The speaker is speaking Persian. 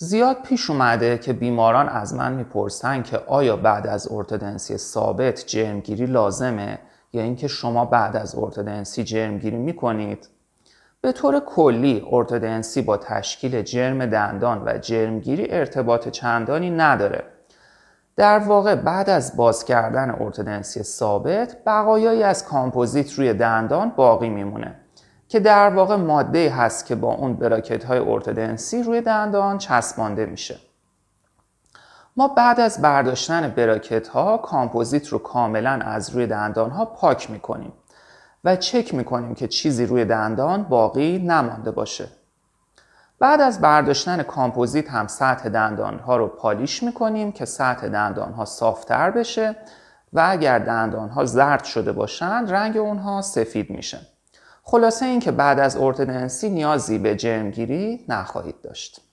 زیاد پیش اومده که بیماران از من میپرسن که آیا بعد از ارتودنسی ثابت جرمگیری لازمه یا اینکه شما بعد از ارتودنسی جرمگیری میکنید؟ به طور کلی ارتودنسی با تشکیل جرم دندان و جرمگیری ارتباط چندانی نداره. در واقع بعد از باز کردن ارتودنسی ثابت بقایایی از کامپوزیت روی دندان باقی میمونه. که در واقع ماده هست که با اون براکت های ارتودنسی روی دندان چسبانده میشه ما بعد از برداشتن براکت ها کامپوزیت رو کاملا از روی دندان ها پاک میکنیم و چک میکنیم که چیزی روی دندان باقی نمانده باشه بعد از برداشتن کامپوزیت هم سطح دندان ها رو پالیش میکنیم که سطح دندان ها صافتر بشه و اگر دندان ها زرد شده باشند رنگ اونها سفید میشه خلاصه اینکه بعد از اردننسی نیازی به جرمگیری نخواهید داشت.